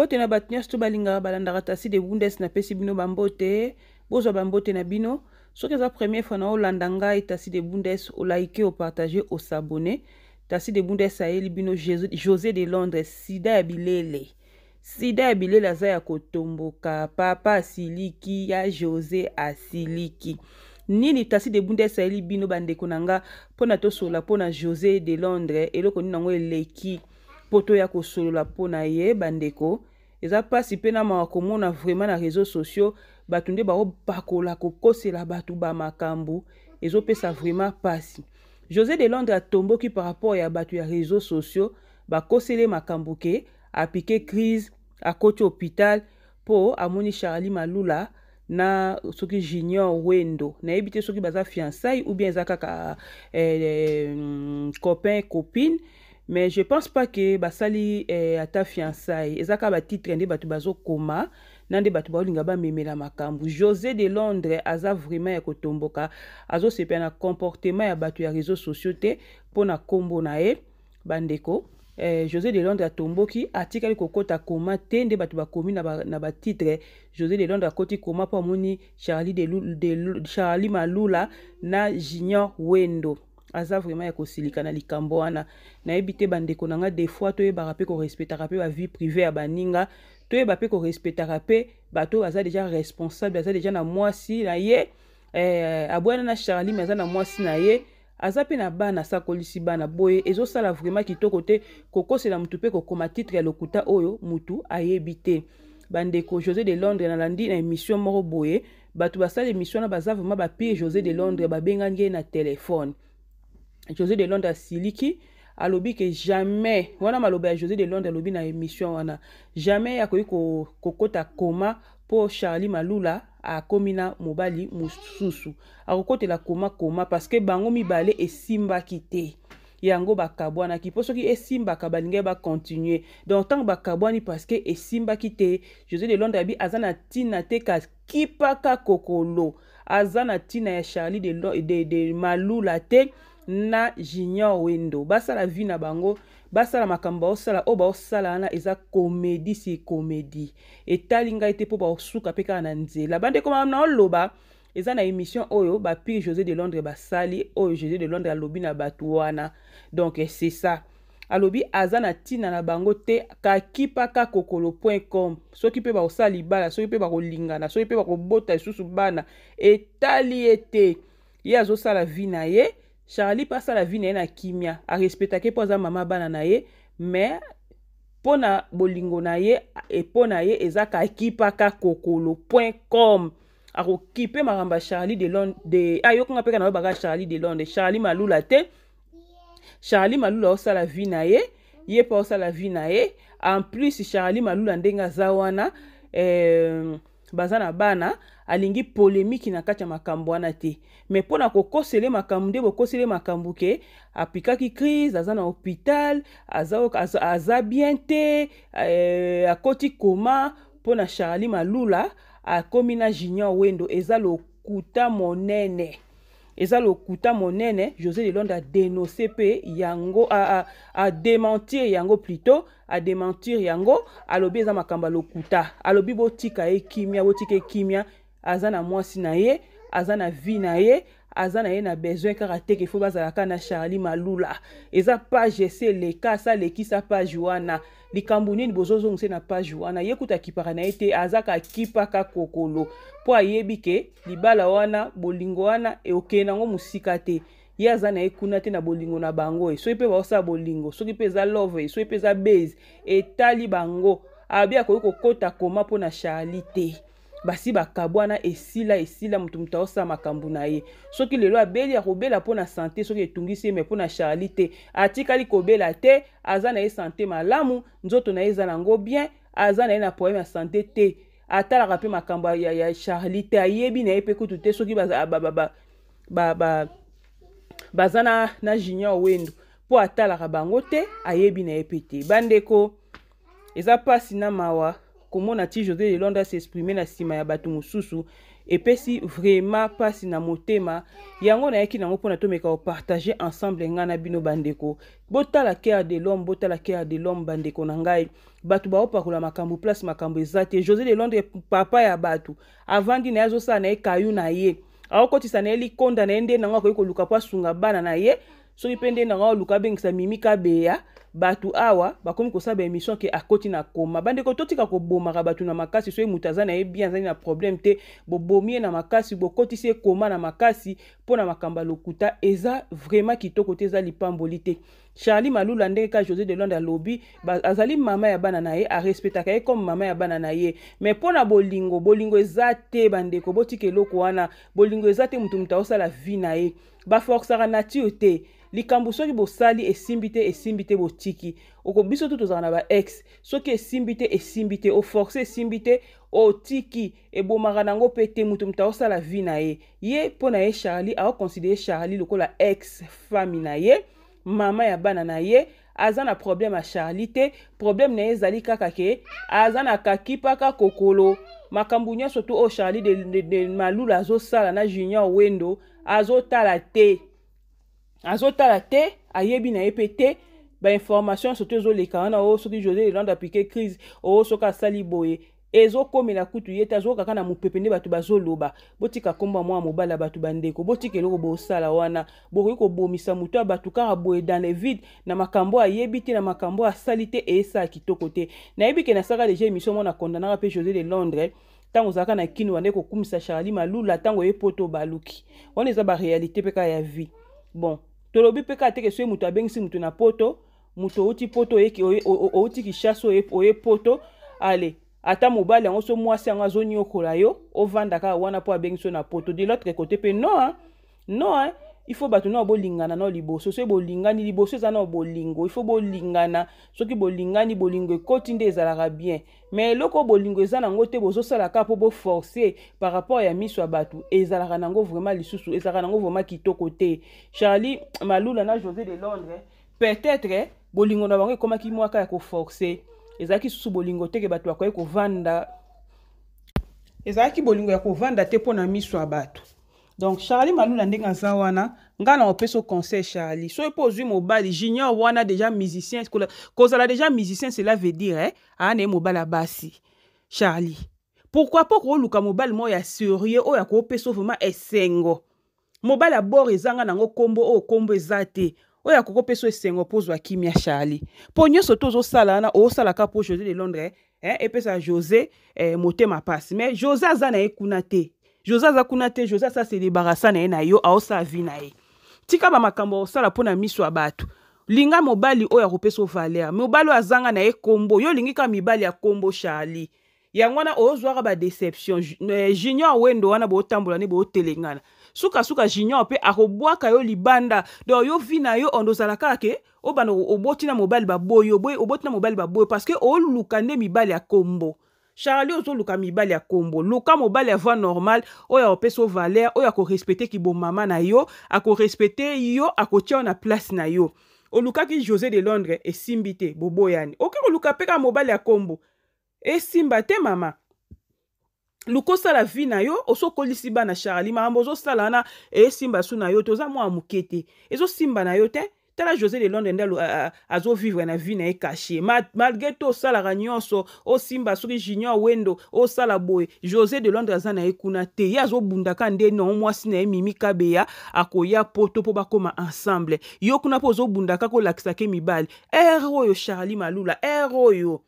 mbote na bato nyonso to balingaka balandaka tasi de bundes napesi bino bambote bozwa bambote na bino soki eza première fois na olanda ngai tasi de bundes olaike opartage osabone tasi de bundes ayeli bino josé de londres sida ya bilele sida ya bilele aza ya kotomboka papa asiliki ya josé asiliki nini tasi de bundes ayeli bino bandeko na nga mpona tosola mpona josé de londres eloko nini yango eleki mpo toya kosolola mpo na ye bandeko eza mpasi mpe na mawa komona vraiment na réseau sociaux bato nde bakopakola kokosela bato bamakambo ezopesa vraiment mpasi josé de londres atomboki par rapport ya bato ya réseau sociaux bakosele makambo ke apike crise akoti hôpital mpo amoni charli malula na soki junior wendo nayebi te soki baza fiançaille ou bien eza kaka eh, eh, mm, copain copine mais je pense pas ke basali eh, ata fiançaille eza kaka batitre nde bato bazokoma na nde bato baolinga bamemela makambo josé de londres aza vraiment ya kotomboka azosepela na comportement ya bato ya réseau sociaux te mpona nkombo na ye bandeko eh, josé de londres atomboki atikali kokɔta koma te nde bato bakomi na batitre ba josé de londres akɔti koma mpo amoni charlie, de, de, charlie malula na junior wendo aza vraiment ya kosilika na likambo wana nayebi te bandeko na nga des fois toyebaka mpe korespectaka mpe bavie privé ya baninga toyeba mpe korespectaka mpe bato oyo aza deja responsable aza deja na mwasi na ye eh, abwana na charlime aza na mwasi na ye aza mpe na bana asakolisi bana boye ezosala vraiment kitoko te kokosela motu mpe kokoma titre ya lokuta oyo motu ayebi te bandeko josé de londres nalandi na émission moko boye bato basala émission wana baza vraiment bapire josé de londres babengani ye na telefone josé de londres asiliki alobi ke jamais wana maloba ya josé de londres alobi na émission wana jamais akoki kokota ko koma mpo charli malula akomi na mobali mosusu akokotela koma koma parceke bango mibale esimbaki te yango bakabwanaki mpo soki esimbaka balingai bakontinue donc ntango bakabwani parceke esimbaki te josé de londres abi aza na ntina te kakipaka kokolo aza na ntina ya charli de, de, de, de malula te na junior wendo basala vie na bango basala makambo baosala oyo baosala wana eza komedi si komedi etali ngai te mpo baosuka mpe kaka na nzela bandeko mama na oloba eza na émission oyo bapire josé de londres basali oyo josé de londres alobi na bato wana donc c'est ça alobi aza na ntina na bango te kakipaka kokolo point com soki mpe bakosala libala soki mpe bakolingana soki mpe bakobota lisusu bana etali ete ye azosala vi na ye charlie mpe asala vi na ye na kimia arespectake mpo aza mama bana na ye me mpo na bolingo na ye epo na ye eza kakipaka kokolo point com akokipe makambo ya charlie de lond de ayokanga mpe kana oyebaka charlie de londres charlie malula te charlie malula osala vi na ye ye mpe osala vi na ye en plus charlie malula ndenge aza wana eh, baza na bana alingi polémiki na kati ya makambo wana te me mpo na kokosele makambo nde bokosele makambo ke apikaki crise aza na hôpital aza, aza, aza bien te eh, akoti koma mpo na charli malula akomi na junior wendo eza lokuta monene eza lokuta monene josé lelonde adenonse mpe yango adementir yango plutot adementir yango alobi eza makambo ya lokuta alobi botika ye kimia botika ye kimia aza na mwasi na ye aza na vi na ye aza na ye na besoin kaka te kefo bazala kaka na charli malula eza page esi eleka asalekisa page wana likambo nini bozozongisa na page wana ye kuta akipaka na ye te aza kakipaka kokolo mpo ayebi ke libala wana bolingo wana eokende yango mosika te ye aza na ye kuna te na bolingo na bango e soki mpe baosala bolingo soki mpe eza love e soki mpe eza base etali bango abi akoki kokɔta koma mpo na charli te basi bakabw wana esila esila motu moto aosala makambo na ye soki lelo abeli akobela mpo na sante soki etungisi ye me mpo na charli te atikali kobela te aza na ye sante malamu nzoto na ye eza nango bien aza na ye na probleme ya sante te atalaka mpe makambo ya, ya charli te ayebi na ye mpe kutu te soki baza ba, ba, ba, ba, ba, baza na, na junior wendo mpo atalaka bango te ayebi na ye mpe te bandeko eza mpasi na mawa komona ti josé lelonda s'exprime na nsima ya bato mosusu epesi vraiment mpasi na motema yango nayaki nango mpona tomeka kopartage ensemble ngai na bino bandeko botala care de l'homme botala care de l'homme bandeko na ngai bato baopakola makambo place makambo eza te josé lelondre papa ya bato avandi na ye azosala na ye kayu na ye aokotisa na ye likonda na ye nde nango akoki koluka po asunga bana na ye soki mpe nde nango luka abengisa mimi kabeya bato awa bakomi kosala baémission ke akoti na koma bandeko totika kobomaka bato na makasi soki moto aza na ye bien azali na problème te bobomi ye na makasi bokotisi ye koma na makasi mpo na makambo ya lokuta eza vraiment kitoko te eza lipamboli te charlie malula ndenge kaka josé de londre alobi azali mama ya bana na ye arespectaka ye comme mama ya bana na ye mais mpo na bolingo bolingo eza te bandeko botika eloko wana bolingo eza te motu moto aosala vie na ye baforsaka nature te likambo soki bosali esimbi te esimbi te botiki oko biso tu tozala na baex soki esimbi te esimbi te oforce esimbi te otiki ebomaka nango mpe te moto moto aosala vi na ye ye mpo na ye charlie aoconsidere charlie lokola ex fami na ye mama ya bana na ye aza na problème ya charlie te problème na ye ezali kaka ke aza na kaki mpaka kokolo makambo nyonso tu oyo charlie de, de, de malula azosala na junior wendo azotala te azotala te ayebi na ye mpe te bainformation nyonso to ezoleka wana o oh, soki josé lelande aplike crise o oh, soki asali boye ezokomela kutu ye te azokoka kaka na mopepe nde bato bazoloba botika nkombo ya mwana mobali ya bato bandeko botika eloko bosala wana bokoki kobomisa moto ya bato kaka boye dans le vide na makambo ayebi te na makambo asali te eyesaa kitoko te nayebi ke nasaka deja émission mwana kondanaka mpe josé de londres ntango ozalaka na kino wande kokumisa charli malula ntango ye poto baluki wana eza barealité mpe kaka ya vie bon tolobi mpe kaka teke soki moto abengisi moto na poto moto outi poto outi kishasa oye poto ale ata mobali yango so mwasi yango azoniokola yo ovanda kaka wana mpo abengisi yo na poto de l'autre côté mpe noa noa ifo bato na bolingana na liboso soki bolingani liboso eza na bolingo ifo bolingana soki bolingani bolingo ekoti nde ezalaka bien ma eloko bolingo eza nango te bozosala kaka mpo boforce par rapport ya miso ya bato ezalaka nango vraiment lisusu ezalaka nango vraiment kitoko te charlie malula na josé de londres peut-être eh, bolingo na bango ekomaki mwaka ya koforce ezalaki susu bolingo teke bato bakoki kovanda ezalaki bolingo ya kovanda te mpo na miso ya bato donc Charlie, malou ndenge aza wana ngana na opesa Charlie. charli soki mpo ozwi mobali junior wana déjà musicien kozala déjà musicien cela veut dire eh? Hein, aa mobala bassi. Charlie. Pourquoi basi luka pourkui moi, y'a mobali moko ya sérieux oyo essengo. vraiment esengo mobali ya bor combo, nango combo oyo nkombo eza te oyo akokopesa esengo mpo à kimia Charlie. mpo nyonso ça ozosala o osalaka mpo josé de londres hein, eh? ça, josé eh, ma passe, mais josé aza na ye jose aza kuna te jose asa se debarasa na ye na yo aosa vi na ye tika bamakambo osala mpo na miso ya bato linga mobali oyo akopesa ovaler mobali oyo azanga na ye kombo yo olingi kaka mibali ya kombo charli yango wana ozwaka badeception eh, junior wendo wana bootambola ne bootelengana sukasuka junior mpe akobwaka yo libanda donc yo vi na yo ondo ozala kaka ke obanda oboti na mobali baboyi oboti na mobali baboyi parce que oluka nde mibali ya kombo charli ozoluka mibali ya nkombo luka mobali ya voi normale oyo akopesa o valeur oyo akorespecte kibomama na yo akorespecte yo akotia yo na place na yo olukaki josé de londres esimbi te boboyani okoki koluka mpe kaka mobali ya nkombo esimba te mama luka osala vi na yo osokolisi bana charli makambo ozosala wana esimba su na yo toza mwa moke te ezosimba na yo te tala josé de londre nde azovivre na vie na ye kashe malgré to osalaka nyonso osimba soki junior wendo osala boye josé de londre aza na ye kuna te ye azobundaka nde nao mwasi na ye mimi kabeya akoya poto mpo bakóma ensemble yo kuna mpo ozobundaka kolakisaka mibali ere oyo charli malula ere oyo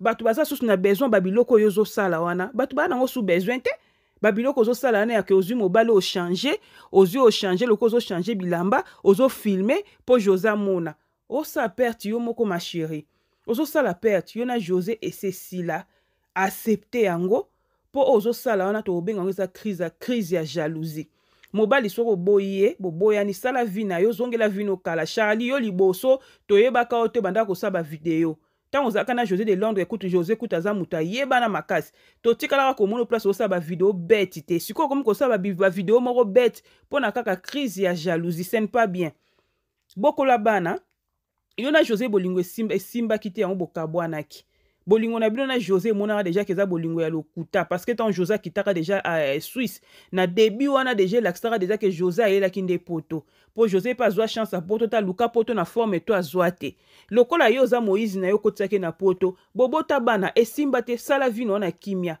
bato baza susu na besoin babiloko oyo ozosala wana bato baa nango su besoin te babiloko ozosala wana yake ozwi mobali ochange ozwi ochange loko ozochange bilamba ozofilme mpo josé amona osala perte yo moko masheri ozosala perte yo na josé esesila accepte yango mpo ozosala wana tokobenga yango eza crise ya crise ya jalousie mobali soki oboyi ye boboyani sala vi na yo ozongela vi nokala charli yo liboso toyebaka oyo te bandaka kosala bavideo ntango ozalaka na josé de londres ekutu josé kutu aza moto ayebana makasi totikalaka komona place kosala bavideo bete te sikoyo komi kosala bavideo moko bete mpona kaka crise ya jalousie sene pas bien bokola bana yo na josé bolingo esimbaki te yango bokabwanaki bolingo na bino na josé emonaka deja ke eza bolingo ya lokuta parceke ntan josé akitaka deja ah, uh, swisse na debi wana deja elakisaka deja ke josé ayelaki nde poto mpo josé mpe azwa chance apoto ta luka poto na forme to azwa te lokola yo oza moïse na yo okotisaki na poto bobota bana esimba te sala vino wana kimia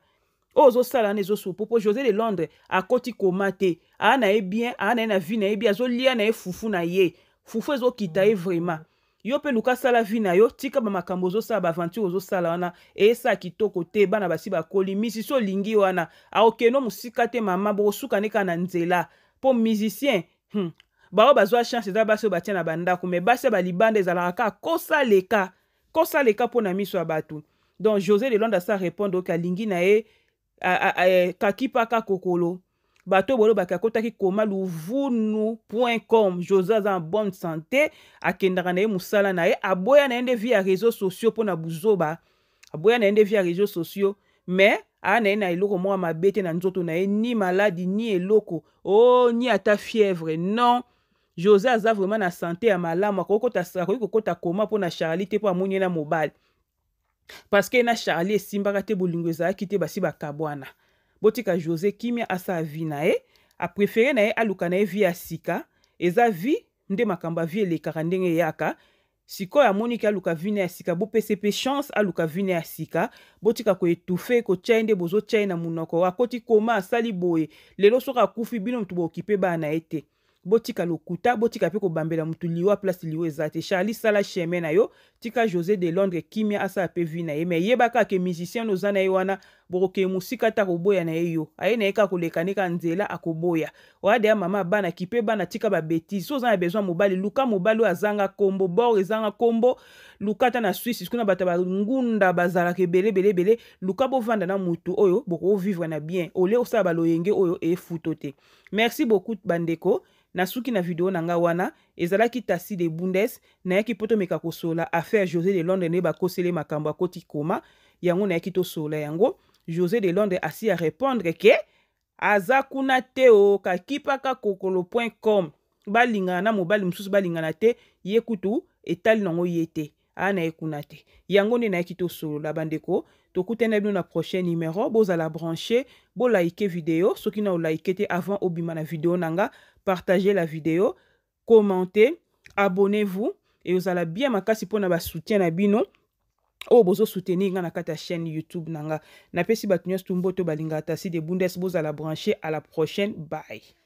oyo ozosala wana ezosupu mpo josé de londres akoti koma te aa na ye bien aa na ye na vi na ye bien azolia na ye fufu na ye fufu ezokita ye vraiment yo mpe luka sala vi na yo tika bamakambo ozosala baaventure ozosala wana eyesa kitoko te bana basi bakoli misisi olingi wana aokeno mosika te mama bokosukani kaka na nzela mpo musicien hmm. bao bazwa chance eza basi oyo batia na bandako me basi ya balibanda ezalaka kaka kosaleka kosaleka mpo na miso ya bato donc josé lelonde asa répondre oke alingi na ye kaki mpaka kokolo bato bolobaka akótaki koma luvunu point com josé aza na bonne santé akendaka na ye mosala na ye aboya na ye nde vie ya réseau sociaux mpona buzoba aboya na ye nde vie ya réseau sociaux mais aa na ye na eloko moko mabe te na nzoto na ye ni maladi ni eloko o oh, ni ata fièvre non josé aza vraiment na santé ya malamu akoki kokota koma mpona charlie te mpo amoni ye na mobali parce ke na charlie esimbaka te bolingo ezalaki te basi bakabwana botika jose kimia asa vi na ye aprefere na ye aluka na ye vi ya sika eza vi nde makambo avi elekaka ndenge eyaka sikoyo amoniki aluka vine ya sika bopese mpe chance aluka vine ya sika botika koetufe kotya ye nde bozotyai na monoko akoti koma asali boye lelo soki akufi bino motu bookipe bana na ye te botika lokuta botika mpe kobambela motu liwa place liwa eza te charli sala chemin na yo tika josé de londres kimia asala mpe vi na ye me yeba kaka musicien no oza na ye wana bokokee mosika ata koboya na ye yo aye na ye kaka koleka ndeka nzela akoboya oyade ya mama abanaki mpe bana tika babetise so oza na besoin mobali luka mobali oyo azanga kombo bor ezanga kombo luka ata na swisse kuna bato bangunda bazalaka ebele ebele ebele luka bovanda na motu oyo bokovivre na bien ole osala baloyenge oyo efuto te merci beaucoup bandeko na suki na video na nga wana ezalaki tasi de bundes nayaki mpo tomeka kosola affaire josé de londres nde bakosele makambo akoti koma yango nayaki tosola yango josé de londres asi arépondre ke aza kuna te o kakipaka kokolo point com balingana na mobali mosusu balingana te ye kutu etali nango ye te aa na ye kuna te yango nde nayaki tosolola bandeko tokutana bino na prochain numero bozala branche bolaike video soki na olaike te avant obima na video na nga partagez la vidéo, commentez, abonnez-vous et vous allez bien makasi pona ba soutien na bino. bozo soutenir nga na kati ta chaîne youtube na pesi napesi bato to balinga tasi de bundes la brancher à la prochaine bye